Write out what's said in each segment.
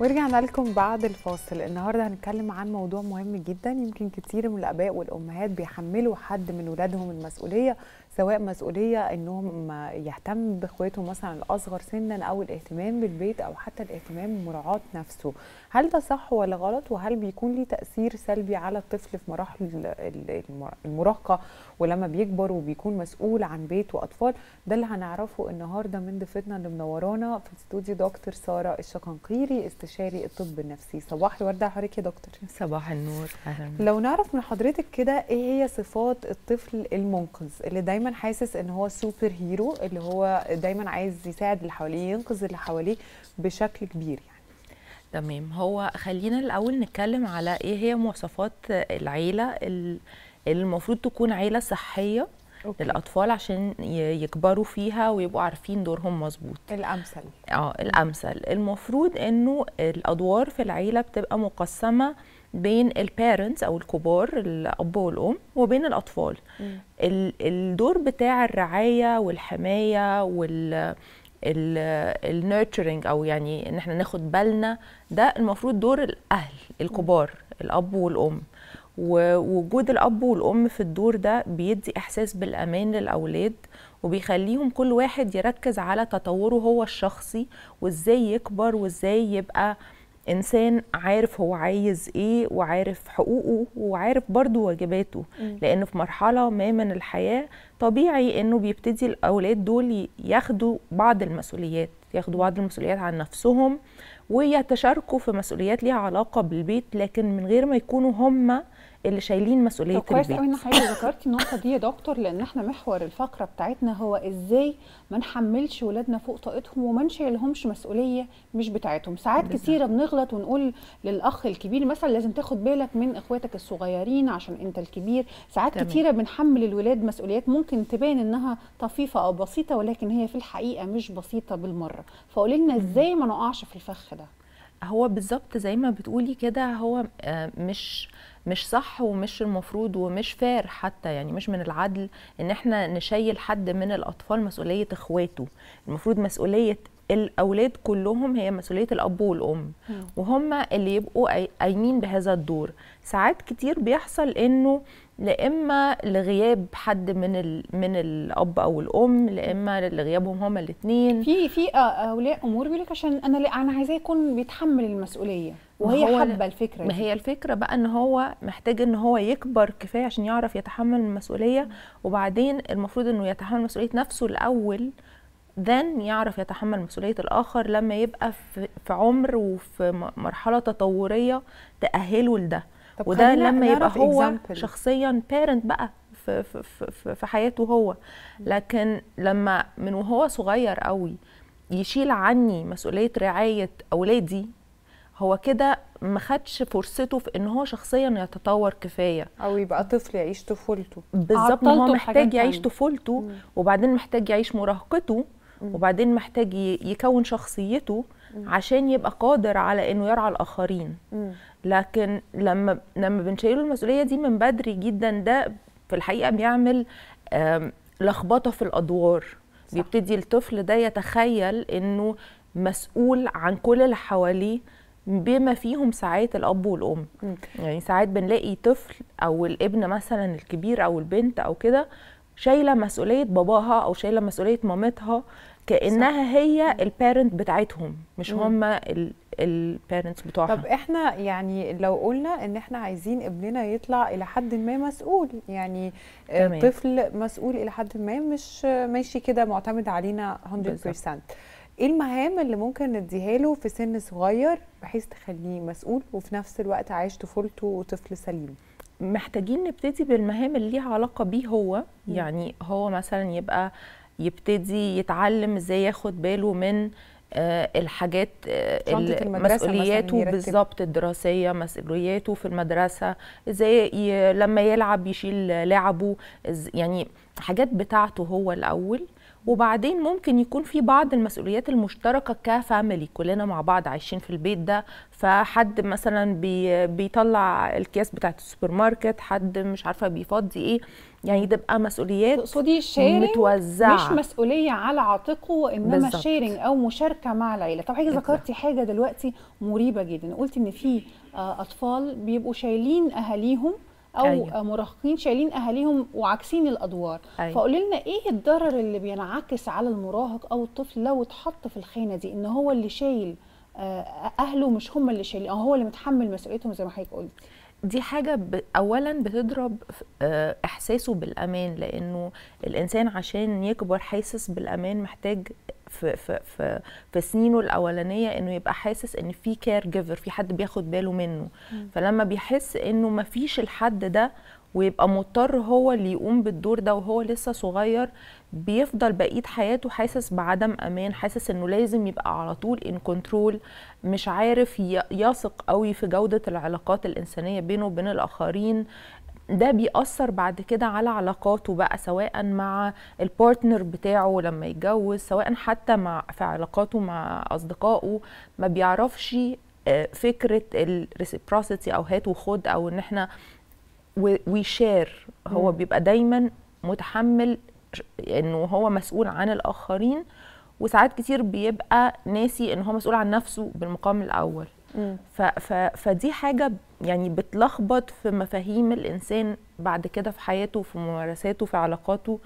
ورجعنا لكم بعد الفاصل النهارده هنتكلم عن موضوع مهم جدا يمكن كتير من الاباء والامهات بيحملوا حد من ولادهم المسؤوليه سواء مسؤوليه انهم يهتم باخواتهم مثلا الاصغر سنا او الاهتمام بالبيت او حتى الاهتمام بمراعاه نفسه هل ده صح ولا غلط وهل بيكون ليه تاثير سلبي على الطفل في مراحل المراهقه ولما بيكبر وبيكون مسؤول عن بيت واطفال ده اللي هنعرفه النهارده من ضيفتنا اللي منورانا في استوديو دكتور ساره الشقنقيري استشاري الطب النفسي صباح الورد على حضرتك يا دكتور صباح النور اهلا لو نعرف من حضرتك كده ايه هي صفات الطفل المنقذ اللي دايما حاسس ان هو سوبر هيرو اللي هو دايما عايز يساعد اللي حواليه ينقذ اللي حواليه بشكل كبير تمام هو خلينا الاول نتكلم على ايه هي مواصفات العيله اللي المفروض تكون عيله صحيه أوكي. للاطفال عشان يكبروا فيها ويبقوا عارفين دورهم مظبوط الامثل اه الامثل المفروض انه الادوار في العيله بتبقى مقسمه بين البيرنتس او الكبار الاب والام وبين الاطفال م. الدور بتاع الرعايه والحمايه وال النيرتشرنج او يعني ان احنا ناخد بالنا ده المفروض دور الاهل الكبار الاب والام ووجود الاب والام في الدور ده بيدي احساس بالامان للاولاد وبيخليهم كل واحد يركز على تطوره هو الشخصي وازاي يكبر وازاي يبقى انسان عارف هو عايز ايه وعارف حقوقه وعارف برضه واجباته لان في مرحله ما من الحياه طبيعي انه بيبتدي الاولاد دول ياخدوا بعض المسؤوليات ياخدوا بعض المسؤوليات عن نفسهم ويتشاركوا في مسؤوليات ليها علاقه بالبيت لكن من غير ما يكونوا هم اللي شايلين مسؤوليه طيب كويس قوي ان حضرتك ذكرتي النقطه دي يا دكتور لان احنا محور الفقره بتاعتنا هو ازاي ما نحملش ولادنا فوق طاقتهم وما نشيلهمش مسؤوليه مش بتاعتهم ساعات بالزبط. كتيره بنغلط ونقول للاخ الكبير مثلا لازم تاخد بالك من اخواتك الصغيرين عشان انت الكبير ساعات تمام. كتيره بنحمل الولاد مسؤوليات ممكن تبان انها طفيفه او بسيطه ولكن هي في الحقيقه مش بسيطه بالمره فقولي لنا ازاي ما نقعش في الفخ ده هو بالظبط زي ما بتقولي كده هو آه، مش مش صح ومش المفروض ومش فار حتى يعني مش من العدل ان احنا نشيل حد من الاطفال مسؤوليه اخواته المفروض مسؤوليه الاولاد كلهم هي مسؤوليه الاب والام وهم اللي يبقوا قايمين بهذا الدور ساعات كتير بيحصل انه لاما لغياب حد من ال... من الاب او الام لاما لغيابهم هما الاثنين في في آه، اولياء امور بيقول لك عشان انا انا عايزاه يكون بيتحمل المسؤوليه وهي حابه الفكره ما هي الفكره بقى ان هو محتاج ان هو يكبر كفايه عشان يعرف يتحمل المسؤوليه وبعدين المفروض انه يتحمل مسؤوليه نفسه الاول ذن يعرف يتحمل مسؤوليه الاخر لما يبقى في, في عمر وفي مرحله تطوريه تاهله لده وده لما يبقى هو example. شخصيا بيرنت بقى في, في, في, في حياته هو لكن لما من وهو صغير قوي يشيل عني مسؤوليه رعايه اولادي هو كده ما خدش فرصته في ان هو شخصيا يتطور كفايه او يبقى طفل يعيش طفولته بالظبط هو محتاج يعيش طفولته وبعدين محتاج يعيش مراهقته وبعدين محتاج يكون شخصيته عشان يبقى قادر على انه يرعى الاخرين لكن لما لما بنشيله المسؤوليه دي من بدري جدا ده في الحقيقه بيعمل لخبطه في الادوار صح. بيبتدي الطفل ده يتخيل انه مسؤول عن كل اللي حواليه بما فيهم ساعات الاب والام يعني ساعات بنلاقي طفل او الابن مثلا الكبير او البنت او كده شايله مسؤوليه باباها او شايله مسؤوليه مامتها كانها صح. هي البيرنت بتاعتهم مش هم البيرنتس بتوعها طب احنا يعني لو قلنا ان احنا عايزين ابننا يطلع الى حد ما مسؤول يعني تمام. طفل مسؤول الى حد ما مش ماشي كده معتمد علينا 100% بالزبط. ايه المهام اللي ممكن نديها له في سن صغير بحيث تخليه مسؤول وفي نفس الوقت عايش طفولته وطفل سليم محتاجين نبتدي بالمهام اللي ليها علاقه بيه هو م. يعني هو مثلا يبقى يبتدي يتعلم ازاي ياخد باله من آه، الحاجات آه، مسؤولياته بالظبط الدراسيه مسؤولياته في المدرسه ازاي لما يلعب يشيل لعبه يعني حاجات بتاعته هو الاول وبعدين ممكن يكون في بعض المسؤوليات المشتركه كفاميلي كلنا مع بعض عايشين في البيت ده فحد مثلا بي بيطلع الكيس بتاعت السوبر ماركت حد مش عارفه بيفضي ايه يعني تبقى مسؤوليات تقصدي شيرنج متوزعه مش مسؤوليه على عاتقه وانما شيرنج او مشاركه مع العيله طب حضرتك ذكرتي حاجه دلوقتي مريبه جدا قلتي ان في آه، اطفال بيبقوا شايلين اهاليهم او أيوة. آه، مراهقين شايلين اهاليهم وعاكسين الادوار أيوة. فقولي لنا ايه الضرر اللي بينعكس على المراهق او الطفل لو اتحط في الخانه دي ان هو اللي شايل آه، اهله مش هم اللي شايلين او هو اللي متحمل مسؤوليتهم زي ما حضرتك قلتي دي حاجة ب... أولا بتضرب آه، إحساسه بالأمان لأنه الإنسان عشان يكبر حاسس بالأمان محتاج في في في, في سنينه الاولانيه انه يبقى حاسس ان في كير جيفر في حد بياخد باله منه م. فلما بيحس انه مفيش الحد ده ويبقى مضطر هو اللي يقوم بالدور ده وهو لسه صغير بيفضل بقيه حياته حاسس بعدم امان حاسس انه لازم يبقى على طول ان كنترول مش عارف يثق قوي في جوده العلاقات الانسانيه بينه وبين الاخرين ده بيأثر بعد كده على علاقاته بقى سواء مع البارتنر بتاعه لما يتجوز سواء حتى مع في علاقاته مع أصدقائه ما بيعرفش آه، فكرة الريسبروسيتي أو هات وخد أو إن إحنا ويشير هو بيبقى دايما متحمل انه هو مسؤول عن الاخرين وساعات كتير بيبقى ناسي ان هو مسؤول عن نفسه بالمقام الاول ف ف فدي حاجه يعني بتلخبط في مفاهيم الانسان بعد كده في حياته في ممارساته في علاقاته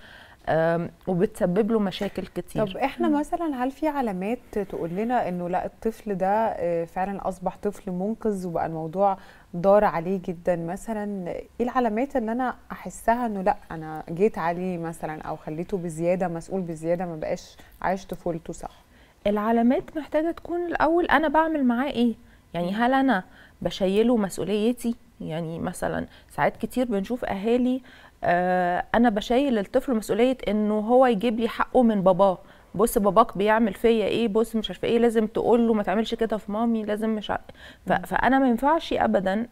وبتسبب له مشاكل كتير طب احنا مثلا هل في علامات تقول لنا انه لا الطفل ده آه، فعلا اصبح طفل منقذ وبقى الموضوع دار عليه جدا مثلا ايه العلامات اللي انا احسها انه لا انا جيت عليه مثلا او خليته بزياده مسؤول بزياده ما بقاش عايش طفولته صح العلامات محتاجه تكون الاول انا بعمل معاه ايه يعني هل انا بشيله مسؤوليتي يعني مثلا ساعات كتير بنشوف اهالي آه، انا بشيل الطفل مسؤوليه انه هو يجيب لي حقه من باباه بص باباك بيعمل فيا ايه بص مش عارفه ايه لازم تقول له ما تعملش كده في مامي لازم مش عارف فانا ما ينفعش ابدا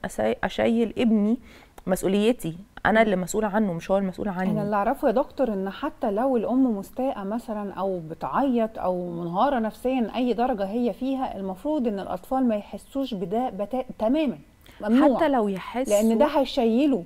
اشيل ابني مسؤوليتي انا اللي مسؤوله عنه مش هو المسؤول عني انا اللي اعرفه يا دكتور ان حتى لو الام مستاءه مثلا او بتعيط او منهاره نفسيا اي درجه هي فيها المفروض ان الاطفال ما يحسوش بده بتا... تماما ممنوع. حتى لو يحسوا لان ده هيشيله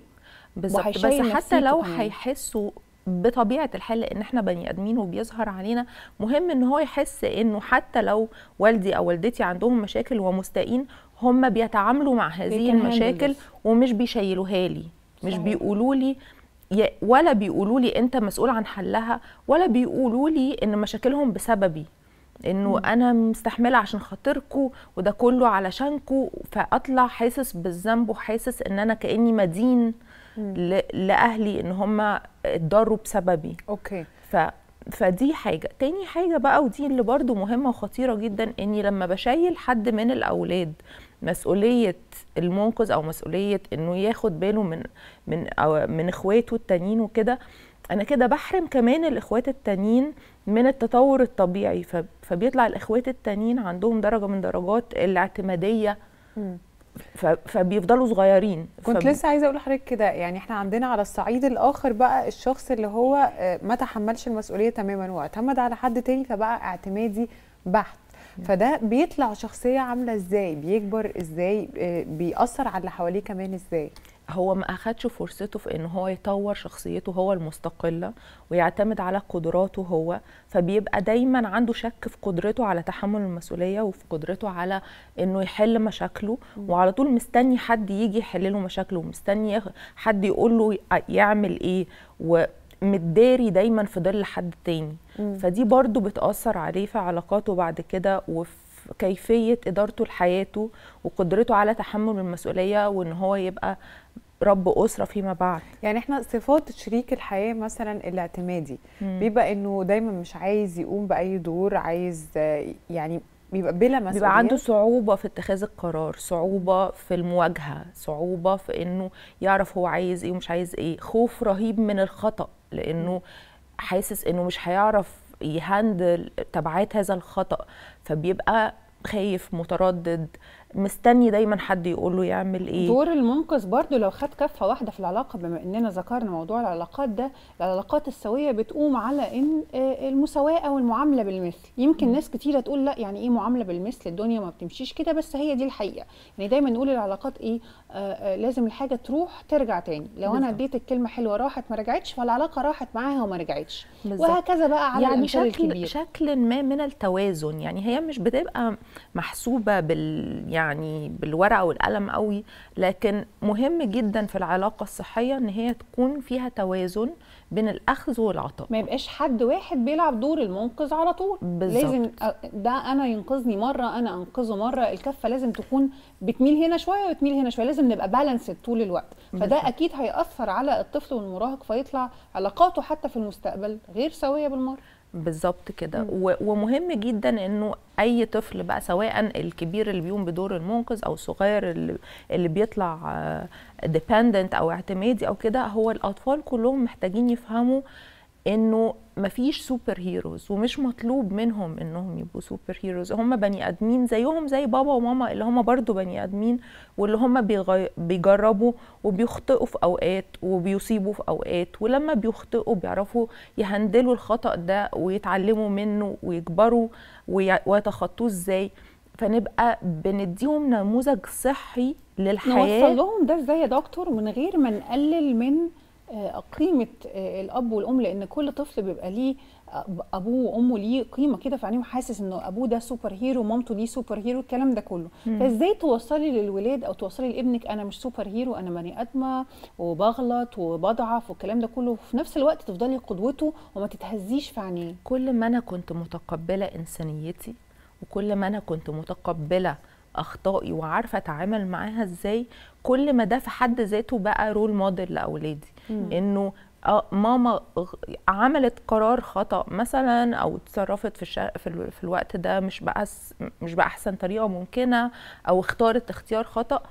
بالظبط بس حتى لو هيحسوا بطبيعه الحال ان احنا بني ادمين وبيظهر علينا مهم ان هو يحس انه حتى لو والدي او والدتي عندهم مشاكل ومستائين هم بيتعاملوا مع هذه المشاكل ومش بيشيلوها لي مش بيقولوا لي ولا بيقولوا لي انت مسؤول عن حلها ولا بيقولوا لي ان مشاكلهم بسببي انه م. انا مستحمله عشان خاطركم وده كله علشانكم فاطلع حاسس بالذنب وحاسس ان انا كاني مدين لاهلي ان هم اتضروا بسببي اوكي ف فدي حاجه تاني حاجه بقى ودي اللي برضو مهمه وخطيره جدا اني لما بشيل حد من الاولاد مسؤوليه المنقذ او مسؤوليه انه ياخد باله من من أو من اخواته التانيين وكده انا كده بحرم كمان الاخوات التانيين من التطور الطبيعي فبيطلع الاخوات التانيين عندهم درجه من درجات الاعتماديه فبيفضلوا صغيرين كنت فب... لسه عايزه اقول لحضرتك كده يعني احنا عندنا على الصعيد الاخر بقى الشخص اللي هو آه، ما تحملش المسؤوليه تماما واعتمد على حد تاني فبقى اعتمادي بحت فده بيطلع شخصيه عامله ازاي بيكبر ازاي آه، بيأثر على اللي حواليه كمان ازاي هو ما اخدش فرصته في ان هو يطور شخصيته هو المستقله ويعتمد على قدراته هو فبيبقى دايما عنده شك في قدرته على تحمل المسؤوليه وفي قدرته على انه يحل مشاكله وعلى طول مستني حد يجي يحل له مشاكله ومستني حد يقول له يعمل ايه ومتداري دايما في ظل حد تاني فدي برضو بتاثر عليه في علاقاته بعد كده وفي كيفيه ادارته لحياته وقدرته على تحمل المسؤوليه وان هو يبقى رب اسره فيما بعد يعني احنا صفات شريك الحياه مثلا الاعتمادي مم. بيبقى انه دايما مش عايز يقوم باي دور عايز يعني بيبقى بلا مسؤوليه بيبقى عنده صعوبه في اتخاذ القرار صعوبه في المواجهه صعوبه في انه يعرف هو عايز ايه ومش عايز ايه خوف رهيب من الخطا لانه حاسس انه مش هيعرف يهندل تبعات هذا الخطا فبيبقى خايف متردد مستني دايما حد يقول له يعمل ايه دور المنقذ برضو لو خد كفه واحده في العلاقه بما اننا ذكرنا موضوع العلاقات ده العلاقات السويه بتقوم على ان آه، المساواه او المعامله بالمثل يمكن م. ناس كتيره تقول لا يعني ايه معامله بالمثل الدنيا ما بتمشيش كده بس هي دي الحقيقه يعني دايما نقول العلاقات ايه آه، آه، لازم الحاجه تروح ترجع تاني لو بالزبط. انا اديت الكلمه حلوه راحت ما رجعتش فالعلاقه راحت معاها وما رجعتش وهكذا بقى على يعني شكل الكبير. شكل ما من التوازن يعني هي مش بتبقى محسوبه بال يعني بالورقه والقلم قوي لكن مهم جدا في العلاقه الصحيه ان هي تكون فيها توازن بين الاخذ والعطاء ما يبقاش حد واحد بيلعب دور المنقذ على طول بالزبط. لازم آه، ده انا ينقذني مره انا انقذه مره الكفه لازم تكون بتميل هنا شويه وتميل هنا شويه لازم نبقى بالانس طول الوقت فده بالزبط. اكيد هياثر على الطفل والمراهق فيطلع علاقاته حتى في المستقبل غير سويه بالمره بالظبط كده ومهم جدا انه اي طفل بقى سواء الكبير اللي بيقوم بدور المنقذ او الصغير اللي, اللي بيطلع ديبندنت آه، او اعتمادي او كده هو الاطفال كلهم محتاجين يفهموا آه انه مفيش سوبر هيروز ومش مطلوب منهم انهم يبقوا سوبر هيروز هم بني ادمين زيهم زي بابا وماما اللي هم برضو بني ادمين واللي هم بيجربوا وبيخطئوا في اوقات وبيصيبوا في اوقات ولما بيخطئوا بيعرفوا يهندلوا الخطا ده ويتعلموا منه ويكبروا ويتخطوه ازاي فنبقى بنديهم نموذج صحي للحياه نوصل لهم ده ازاي يا دكتور من غير ما نقلل من آه، قيمه آه، الاب والام لان كل طفل بيبقى ليه آه، ابوه وامه ليه قيمه كده في عينيهم حاسس انه ابوه ده سوبر هيرو ومامته دي سوبر هيرو الكلام ده كله مم. فازاي توصلي للولاد او توصلي لابنك انا مش سوبر هيرو انا بني ادمه وبغلط وبضعف والكلام ده كله وفي نفس الوقت تفضلي قدوته وما تتهزيش في عينيه كل ما انا كنت متقبله انسانيتي وكل ما انا كنت متقبله اخطائي وعارفه اتعامل معاها ازاي كل ما ده في حد ذاته بقى رول موديل لاولادي انه آه ماما عملت قرار خطا مثلا او اتصرفت في في, ال... في الوقت ده مش بقى مش باحسن طريقه ممكنه او اختارت اختيار خطا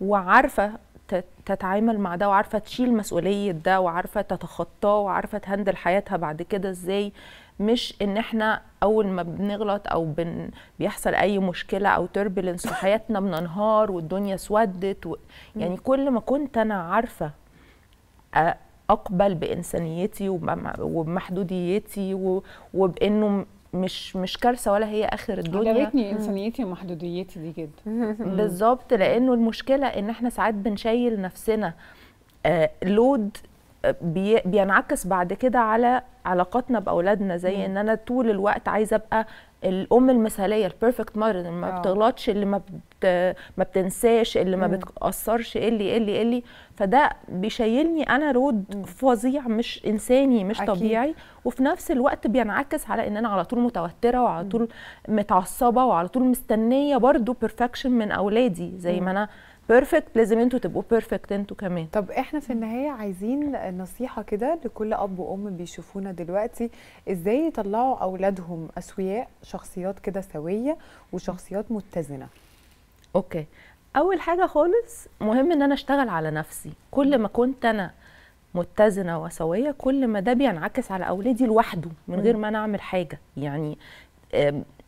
وعارفه تتعامل مع ده وعارفه تشيل مسؤوليه ده وعارفه تتخطاه وعارفه تهندل حياتها بعد كده ازاي مش ان احنا اول ما بنغلط او بن بيحصل اي مشكله او تربلنس في حياتنا بننهار والدنيا سودت و... يعني كل ما كنت انا عارفه اقبل بانسانيتي وبمحدوديتي وبانه مش مش كارثه ولا هي اخر الدنيا عجبتني انسانيتي ومحدوديتي دي جدا بالظبط لانه المشكله ان احنا ساعات بنشيل نفسنا آه لود بي بينعكس بعد كده على علاقاتنا باولادنا زي مم. ان انا طول الوقت عايزه ابقى الام المثاليه البيرفكت ماذر اللي ما آه. بتغلطش اللي ما بت... ما بتنساش اللي ما بتقصرش إيه اللي إيه اللي إيه اللي فده بيشيلني انا رود فظيع مش انساني مش أكيد. طبيعي وفي نفس الوقت بينعكس على ان انا على طول متوتره وعلى طول متعصبه وعلى طول مستنيه برضو بيرفكشن من اولادي زي ما انا بيرفكت لازم انتوا تبقوا بيرفكت انتوا كمان طب احنا في النهايه عايزين نصيحه كده لكل اب وام بيشوفونا دلوقتي ازاي يطلعوا اولادهم اسوياء شخصيات كده سويه وشخصيات متزنه اوكي اول حاجه خالص مهم ان انا اشتغل على نفسي كل ما كنت انا متزنه وسويه كل ما ده بينعكس على اولادي لوحده من غير ما انا اعمل حاجه يعني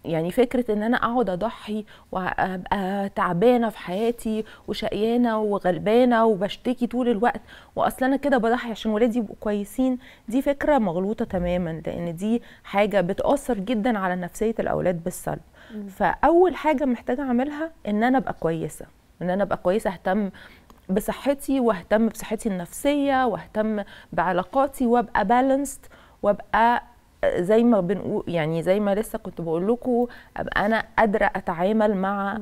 يعني فكره ان انا اقعد اضحي وابقى تعبانه في حياتي وشقيانه وغلبانه وبشتكي طول الوقت واصلا انا كده بضحي عشان ولادي يبقوا كويسين دي فكره مغلوطه تماما لان دي حاجه بتاثر جدا على نفسيه الاولاد بالسلب فاول حاجه محتاجه اعملها ان انا ابقى كويسه ان انا ابقى كويسه اهتم بصحتي واهتم بصحتي النفسيه واهتم بعلاقاتي وابقى بالانسد وابقى زي ما بنقول يعني زي ما لسه كنت بقول لكم ابقى انا قادره اتعامل مع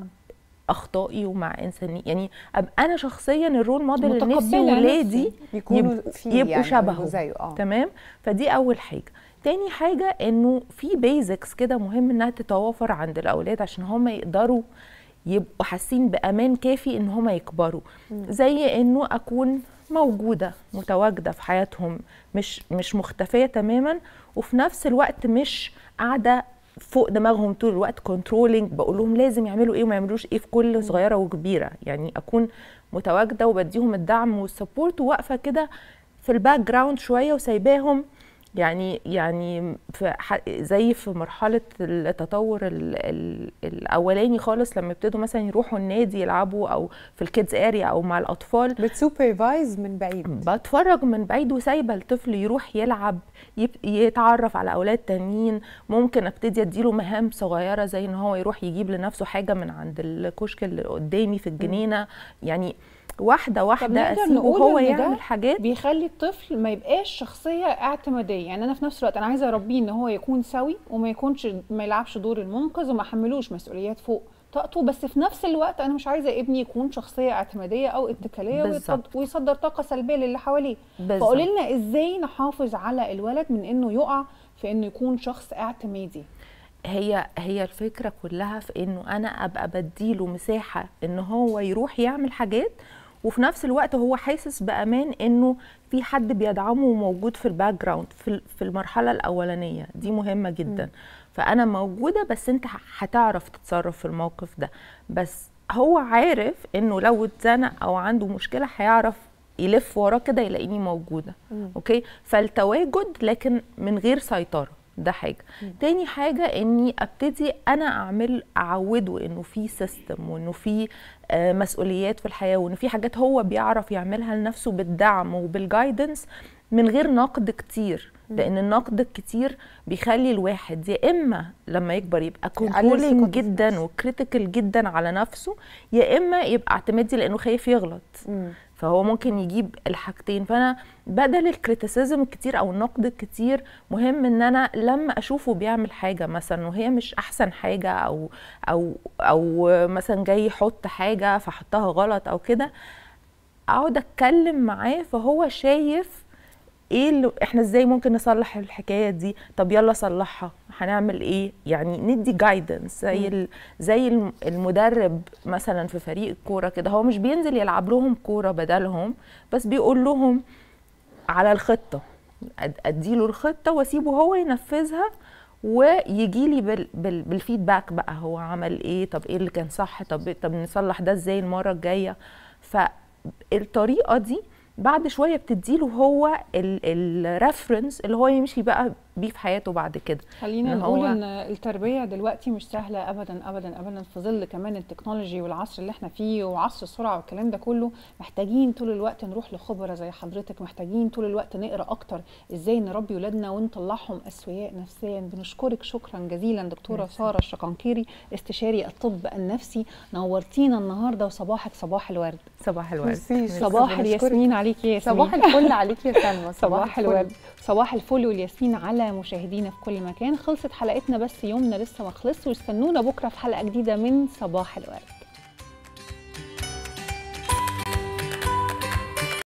اخطائي ومع انساني يعني ابقى انا شخصيا الرول موديل اللي نفسي ولادي يكونوا يبقوا يعني شبهه آه. تمام فدي اول حاجه تاني حاجه انه في بيزكس كده مهم انها تتوافر عند الاولاد عشان هم يقدروا يبقوا حاسين بامان كافي ان هم يكبروا زي انه اكون موجوده متواجده في حياتهم مش مش مختفيه تماما وفي نفس الوقت مش قاعده فوق دماغهم طول الوقت كنترولينج بقول لهم لازم يعملوا ايه وما يعملوش ايه في كل صغيره وكبيره يعني اكون متواجده وبديهم الدعم والسبورت وواقفه كده في الباك جراوند شويه وسايباهم يعني يعني في زي في مرحله التطور الاولاني خالص لما يبتدوا مثلا يروحوا النادي يلعبوا او في الكيدز اريا او مع الاطفال بتسوبرفايز من بعيد بتفرج من بعيد وسايبه الطفل يروح يلعب يتعرف على اولاد تانيين ممكن ابتدي اديله مهام صغيره زي ان هو يروح يجيب لنفسه حاجه من عند الكشك اللي قدامي في الجنينه يعني واحده واحده اسيبه هو يعمل حاجات بيخلي الطفل ما يبقاش شخصيه اعتماديه يعني انا في نفس الوقت انا عايزه اربيه ان هو يكون سوي وما يكونش ما يلعبش دور المنقذ وما احملوش مسؤوليات فوق طاقته بس في نفس الوقت انا مش عايزه ابني يكون شخصيه اعتماديه او اتكاليه ويصدر طاقه سلبيه للي حواليه فقولي لنا ازاي نحافظ على الولد من انه يقع في انه يكون شخص اعتمادي هي هي الفكره كلها في انه انا ابقى بديله مساحه ان هو يروح يعمل حاجات وفي نفس الوقت هو حاسس بامان انه في حد بيدعمه وموجود في الباك جراوند في المرحله الاولانيه دي مهمه جدا م. فانا موجوده بس انت هتعرف تتصرف في الموقف ده بس هو عارف انه لو اتزنق او عنده مشكله هيعرف يلف وراه كده يلاقيني موجوده م. اوكي فالتواجد لكن من غير سيطره ده حاجه مم. تاني حاجه اني ابتدي انا اعمل اعوده انه في سيستم وانه في آه، مسؤوليات في الحياه وانه في حاجات هو بيعرف يعملها لنفسه بالدعم وبالجايدنس من غير نقد كتير لان النقد الكتير بيخلي الواحد يا اما لما يكبر يبقى كنترولين جدا وكريتيكال جدا على نفسه يا اما يبقى اعتمادي لانه خايف يغلط مم. فهو ممكن يجيب الحاجتين فانا بدل الكريتيسيزم الكتير او النقد الكتير مهم ان انا لما اشوفه بيعمل حاجه مثلا وهي مش احسن حاجه او او او مثلا جاي يحط حاجه فحطها غلط او كده اقعد اتكلم معاه فهو شايف ايه اللي احنا ازاي ممكن نصلح الحكايه دي طب يلا صلحها هنعمل ايه يعني ندي جايدنس زي ال... زي المدرب مثلا في فريق الكوره كده هو مش بينزل يلعب لهم كوره بدلهم بس بيقول لهم على الخطه ادي له الخطه واسيبه هو ينفذها ويجي لي بال بال بالفيدباك بقى هو عمل ايه طب ايه اللي كان صح طب طب نصلح ده ازاي المره الجايه فالطريقه دي بعد شويه بتديله هو الريفرنس اللي هو يمشي بقى بيه في حياته بعد كده خلينا يعني نقول ان التربيه دلوقتي مش سهله ابدا ابدا ابدا في ظل كمان التكنولوجي والعصر اللي احنا فيه وعصر السرعه والكلام ده كله محتاجين طول الوقت نروح لخبره زي حضرتك محتاجين طول الوقت نقرا اكتر ازاي نربي ولادنا ونطلعهم اسوياء نفسيا بنشكرك شكرا جزيلا دكتوره ساره الشقنقيري استشاري الطب النفسي نورتينا النهارده وصباحك صباح الورد صباح الورد صباح الياسمين عليكي يا صباح الفل عليكي يا سلمى صباح الورد صباح الفل والياسمين على مشاهدينا في كل مكان خلصت حلقتنا بس يومنا لسه ما خلص واستنونا بكره في حلقه جديده من صباح الورد